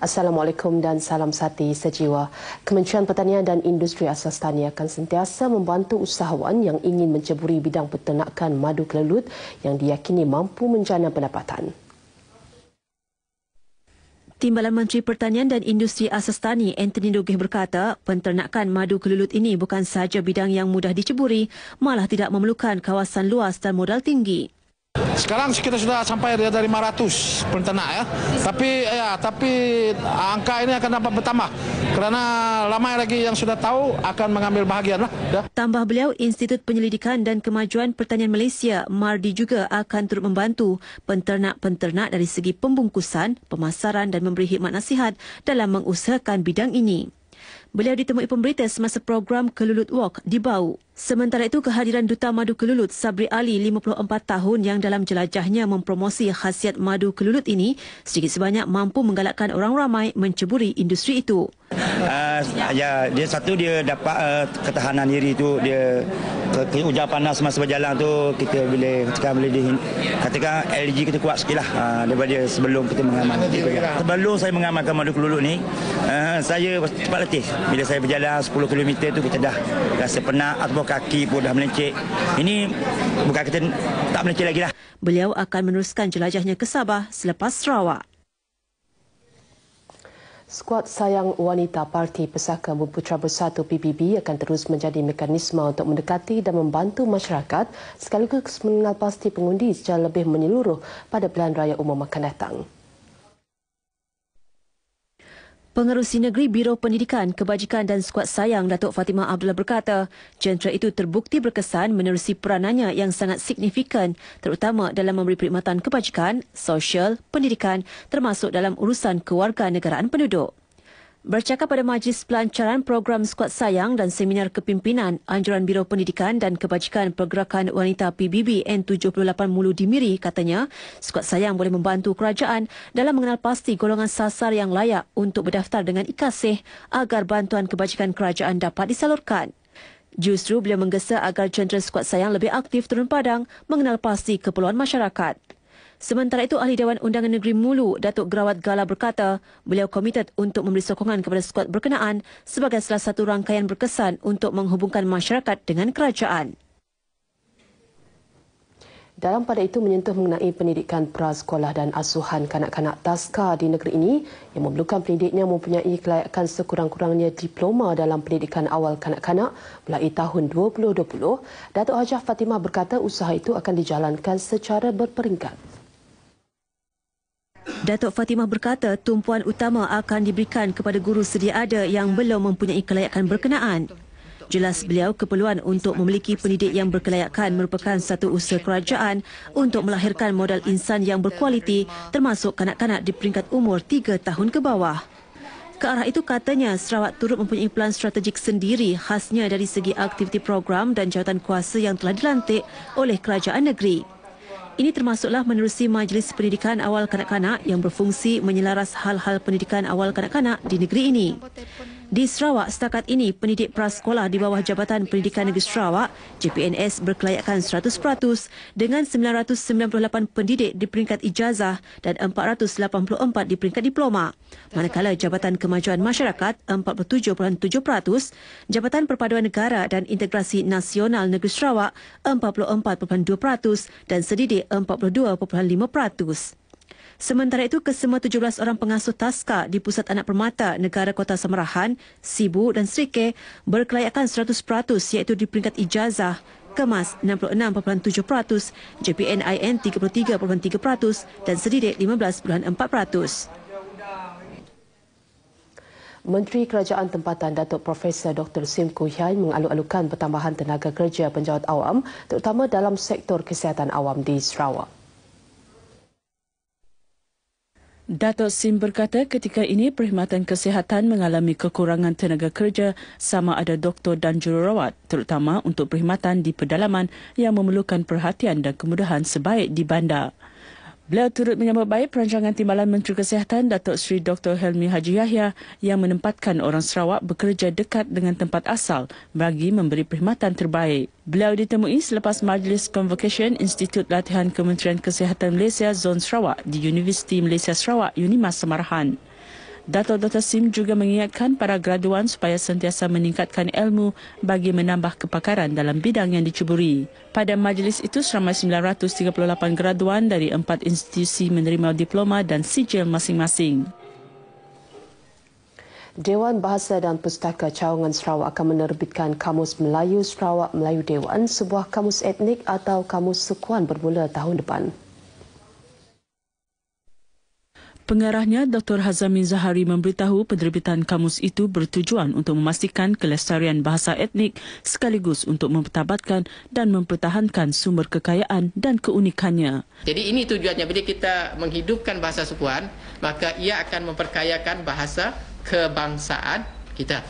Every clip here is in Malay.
Assalamualaikum dan salam sati sejiwa. Kementerian Pertanian dan Industri Asas Tani akan sentiasa membantu usahawan yang ingin menceburi bidang peternakan madu kelelut yang diyakini mampu menjana pendapatan. Timbalan Menteri Pertanian dan Industri Asas Tani Anthony Dugih berkata, penternakan madu kelulut ini bukan sahaja bidang yang mudah diceburi, malah tidak memerlukan kawasan luas dan modal tinggi. Sekarang kita sudah sampai dari 500 penternak ya. Tapi ya, tapi angka ini akan dapat bertambah kerana ramai lagi yang sudah tahu akan mengambil bahagian lah. Ya. Tambah beliau, Institut Penyelidikan dan Kemajuan Pertanian Malaysia, MARDI juga akan turut membantu penternak-penternak dari segi pembungkusan, pemasaran dan memberi khidmat nasihat dalam mengusahakan bidang ini. Beliau ditemui pemberita semasa program Kelulut Walk di Bau. Sementara itu, kehadiran Duta Madu Kelulut Sabri Ali, 54 tahun yang dalam jelajahnya mempromosi khasiat madu kelulut ini, sedikit sebanyak mampu menggalakkan orang ramai menceburi industri itu. Uh, ya, dia satu dia dapat uh, ketahanan diri itu dia ke, ke panas masa berjalan tu kita boleh katakan boleh di, katakan LG kita kuat sikit lah uh, daripada sebelum kita mengamalkan sebelum saya mengamalkan madu kelulut ni uh, saya cepat letih bila saya berjalan 10km itu kita dah rasa penat atau kaki pun dah melencik. Ini bukan kita tak melencik lagi lah. Beliau akan meneruskan jelajahnya ke Sabah selepas Sarawak. Skuad Sayang Wanita Parti Pesaka Putra Bersatu PBB akan terus menjadi mekanisme untuk mendekati dan membantu masyarakat sekaligus mengenal pasti pengundi secara lebih menyeluruh pada pilihan raya umum akan datang. Pengerusi Negeri Biro Pendidikan, Kebajikan dan Skuad Sayang Datuk Fatimah Abdullah berkata, jentera itu terbukti berkesan menerusi peranannya yang sangat signifikan terutama dalam memberi perkhidmatan kebajikan, sosial, pendidikan termasuk dalam urusan kewarganegaraan penduduk. Bercakap pada majlis pelancaran program Skuad Sayang dan seminar kepimpinan Anjuran Biro Pendidikan dan Kebajikan Pergerakan Wanita PBB N78 Mulu Dimiri katanya, Skuad Sayang boleh membantu kerajaan dalam mengenal pasti golongan sasar yang layak untuk berdaftar dengan ikasih agar bantuan kebajikan kerajaan dapat disalurkan. Justru beliau menggesa agar jentera Skuad Sayang lebih aktif turun padang mengenal pasti keperluan masyarakat. Sementara itu, Ahli Dewan Undangan Negeri Mulu, Datuk Gerawat Gala berkata, beliau komited untuk memberi sokongan kepada skuad berkenaan sebagai salah satu rangkaian berkesan untuk menghubungkan masyarakat dengan kerajaan. Dalam pada itu menyentuh mengenai pendidikan prasekolah dan asuhan kanak-kanak TASKA di negeri ini yang memerlukan pendidiknya mempunyai kelayakan sekurang-kurangnya diploma dalam pendidikan awal kanak-kanak mulai tahun 2020, Datuk Hajah Fatimah berkata usaha itu akan dijalankan secara berperingkat. Datuk Fatimah berkata tumpuan utama akan diberikan kepada guru sedia ada yang belum mempunyai kelayakan berkenaan. Jelas beliau keperluan untuk memiliki pendidik yang berkelayakan merupakan satu usaha kerajaan untuk melahirkan modal insan yang berkualiti termasuk kanak-kanak di peringkat umur 3 tahun ke bawah. Ke arah itu katanya Sarawak turut mempunyai pelan strategik sendiri khasnya dari segi aktiviti program dan jawatan kuasa yang telah dilantik oleh kerajaan negeri. Ini termasuklah menerusi Majlis Pendidikan Awal Kanak-Kanak yang berfungsi menyelaras hal-hal pendidikan awal kanak-kanak di negeri ini. Di Sarawak setakat ini pendidik prasekolah di bawah Jabatan Pendidikan Negeri Sarawak JPNS berkelayakan 100% dengan 998 pendidik di peringkat ijazah dan 484 di peringkat diploma. Manakala Jabatan Kemajuan Masyarakat 47.7%, Jabatan Perpaduan Negara dan Integrasi Nasional Negeri Sarawak 44.2% dan Sedidik 42.5%. Sementara itu, kesemua 17 orang pengasuh taska di Pusat Anak Permata Negara Kota Semerahan, Sibu dan Serike berkelayakan 100% iaitu di peringkat ijazah kemas 66.7%, JPN IN 33.3% dan sedidik 15.4%. Menteri Kerajaan Tempatan Datuk Profesor Dr. Sim Kuhian mengalu-alukan pertambahan tenaga kerja penjawat awam terutama dalam sektor kesihatan awam di Sarawak. Dato' Sim berkata ketika ini perkhidmatan kesihatan mengalami kekurangan tenaga kerja sama ada doktor dan jururawat terutama untuk perkhidmatan di pedalaman yang memerlukan perhatian dan kemudahan sebaik di bandar. Beliau turut menyambut baik perancangan timbalan Menteri Kesihatan Datuk Seri Dr. Helmi Haji Yahya yang menempatkan orang Sarawak bekerja dekat dengan tempat asal bagi memberi perkhidmatan terbaik. Beliau ditemui selepas majlis convocation Institut Latihan Kementerian Kesihatan Malaysia Zon Sarawak di Universiti Malaysia Sarawak Unimas Semarahan. Dato' Dr. Sim juga mengingatkan para graduan supaya sentiasa meningkatkan ilmu bagi menambah kepakaran dalam bidang yang dicuburi. Pada majlis itu, seramai 938 graduan dari empat institusi menerima diploma dan sijil masing-masing. Dewan Bahasa dan Pustaka Cawangan Sarawak akan menerbitkan Kamus Melayu Sarawak Melayu Dewan, sebuah kamus etnik atau kamus sukuan bermula tahun depan. Pengarahnya, Dr. Hazamin Zahari memberitahu penerbitan kamus itu bertujuan untuk memastikan kelestarian bahasa etnik sekaligus untuk mempertabatkan dan mempertahankan sumber kekayaan dan keunikannya. Jadi ini tujuannya, bila kita menghidupkan bahasa sukuan, maka ia akan memperkayakan bahasa kebangsaan kita.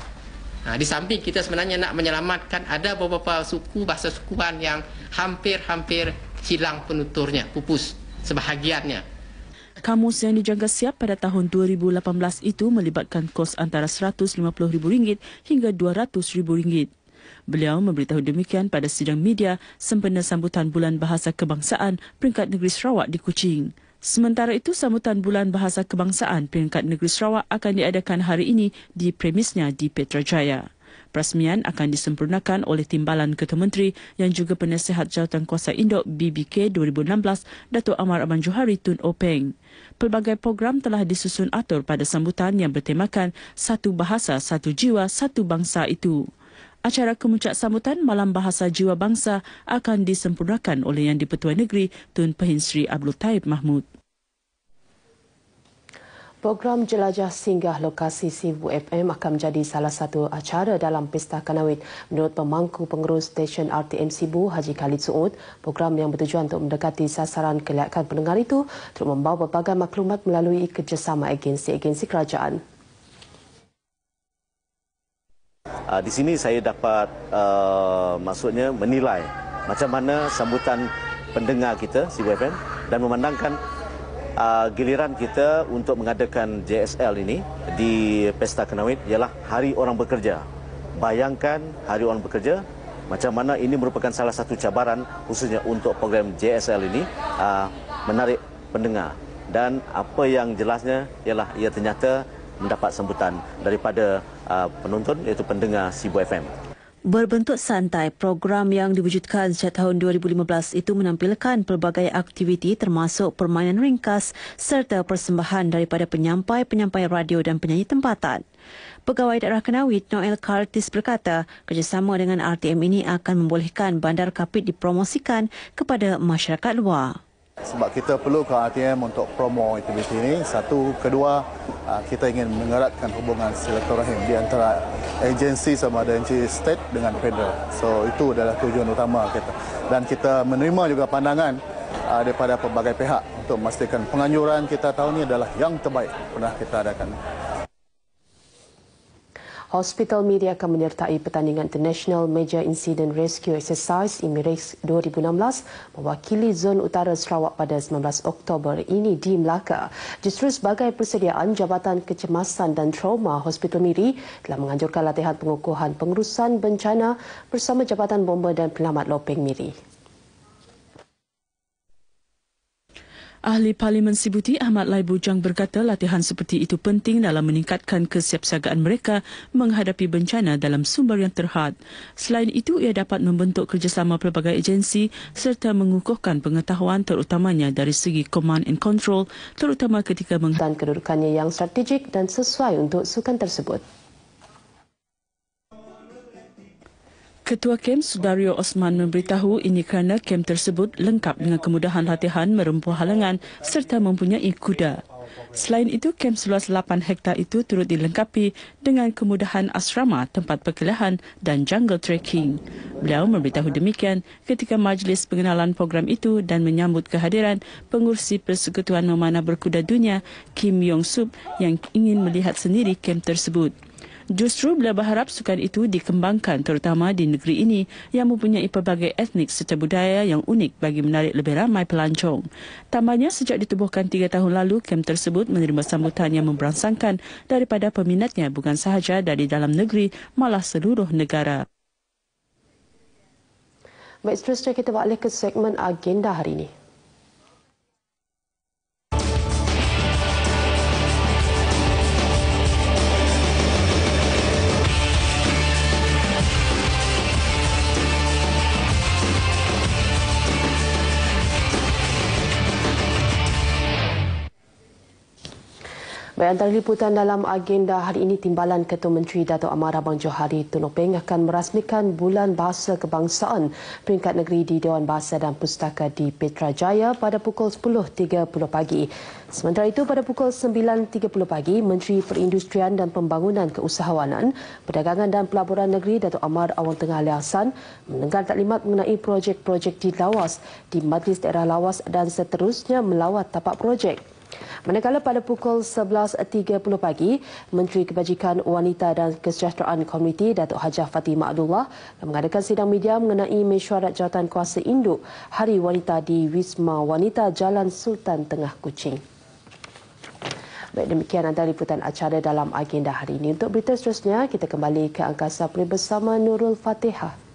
Nah, ha, di samping kita sebenarnya nak menyelamatkan ada beberapa suku bahasa sukuan yang hampir-hampir hilang penuturnya, pupus sebahagiannya. Kamus yang dijangka siap pada tahun 2018 itu melibatkan kos antara RM150,000 hingga RM200,000. Beliau memberitahu demikian pada sidang media sempena sambutan Bulan Bahasa Kebangsaan peringkat negeri Sarawak di Kuching. Sementara itu, sambutan Bulan Bahasa Kebangsaan peringkat negeri Sarawak akan diadakan hari ini di premisnya di Petrajaya. Perasmian akan disempurnakan oleh Timbalan Ketua Menteri yang juga Penasihat kuasa Indok BBK 2016 Datuk Amar Aban Johari Tun Openg. Pelbagai program telah disusun atur pada sambutan yang bertemakan Satu Bahasa, Satu Jiwa, Satu Bangsa itu. Acara kemuncak sambutan Malam Bahasa Jiwa Bangsa akan disempurnakan oleh Yang di-Pertuan Negeri Tun Pahinsri Abdul Taib Mahmud. Program Jelajah Singgah Lokasi Sibu FM akan menjadi salah satu acara dalam Pesta Kanawit. Menurut pemangku pengurus stesen RTM Sibu, Haji Khalid Suud, program yang bertujuan untuk mendekati sasaran kelihatan pendengar itu untuk membawa pelbagai maklumat melalui kerjasama agensi-agensi kerajaan. Ah, di sini saya dapat uh, maksudnya menilai macam mana sambutan pendengar kita Sibu FM dan memandangkan uh, giliran kita untuk mengadakan JSL ini di Pesta Kenawit ialah Hari Orang Bekerja. Bayangkan Hari Orang Bekerja macam mana ini merupakan salah satu cabaran khususnya untuk program JSL ini uh, menarik pendengar dan apa yang jelasnya ialah ia ternyata mendapat sambutan daripada uh, penonton iaitu pendengar Sibu FM. Berbentuk santai, program yang diwujudkan sejak tahun 2015 itu menampilkan pelbagai aktiviti termasuk permainan ringkas serta persembahan daripada penyampai-penyampai radio dan penyanyi tempatan. Pegawai daerah Kenawit Noel Kartis berkata, kerjasama dengan RTM ini akan membolehkan bandar kapit dipromosikan kepada masyarakat luar sebab kita perlu, perlukan RTM untuk promo aktiviti ini. Satu, kedua, ah, kita ingin mengeratkan hubungan silaturahim di antara agensi sama ada agensi state dengan federal. So itu adalah tujuan utama kita. Dan kita menerima juga pandangan ah, daripada pelbagai pihak untuk memastikan penganjuran kita tahun ini adalah yang terbaik pernah kita adakan. Hospital Media akan menyertai pertandingan International Major Incident Rescue Exercise IMREX 2016 mewakili Zon Utara Sarawak pada 19 Oktober ini di Melaka. Justru sebagai persediaan Jabatan Kecemasan dan Trauma Hospital Miri telah menganjurkan latihan pengukuhan pengurusan bencana bersama Jabatan Bomba dan Penyelamat Lopeng Miri. Ahli Parlimen Sibuti Ahmad Lai Bujang berkata latihan seperti itu penting dalam meningkatkan kesiapsiagaan mereka menghadapi bencana dalam sumber yang terhad. Selain itu, ia dapat membentuk kerjasama pelbagai agensi serta mengukuhkan pengetahuan terutamanya dari segi command and control terutama ketika menghadapi kedudukannya yang strategik dan sesuai untuk sukan tersebut. Ketua Kem Sudario Osman memberitahu ini kerana kem tersebut lengkap dengan kemudahan latihan merempuh halangan serta mempunyai kuda. Selain itu, kem seluas 8 hektar itu turut dilengkapi dengan kemudahan asrama, tempat perkelahan dan jungle trekking. Beliau memberitahu demikian ketika majlis pengenalan program itu dan menyambut kehadiran pengurusi Persekutuan Memanah Berkuda Dunia, Kim yong Sub yang ingin melihat sendiri kem tersebut. Justru beliau berharap sukan itu dikembangkan terutama di negeri ini yang mempunyai pelbagai etnik serta budaya yang unik bagi menarik lebih ramai pelancong. Tambahnya sejak ditubuhkan tiga tahun lalu, kem tersebut menerima sambutan yang memberangsangkan daripada peminatnya bukan sahaja dari dalam negeri malah seluruh negara. Baik, seterusnya kita beralih ke segmen agenda hari ini. Baik, antara liputan dalam agenda hari ini Timbalan Ketua Menteri Datuk Amar Abang Johari Tun Openg akan merasmikan Bulan Bahasa Kebangsaan peringkat negeri di Dewan Bahasa dan Pustaka di Petrajaya pada pukul 10.30 pagi. Sementara itu pada pukul 9.30 pagi, Menteri Perindustrian dan Pembangunan Keusahawanan, Perdagangan dan Pelaburan Negeri Datuk Amar Awang Tengah Ali Hassan mendengar taklimat mengenai projek-projek di Lawas di Majlis Daerah Lawas dan seterusnya melawat tapak projek. Manakala pada pukul 11.30 pagi, Menteri Kebajikan Wanita dan Kesejahteraan Komuniti Datuk Hajah Fatimah Abdullah mengadakan sidang media mengenai mesyuarat jawatan kuasa induk Hari Wanita di Wisma Wanita Jalan Sultan Tengah Kuching. Baik, demikian antara liputan acara dalam agenda hari ini. Untuk berita seterusnya, kita kembali ke angkasa pulih bersama Nurul Fatihah.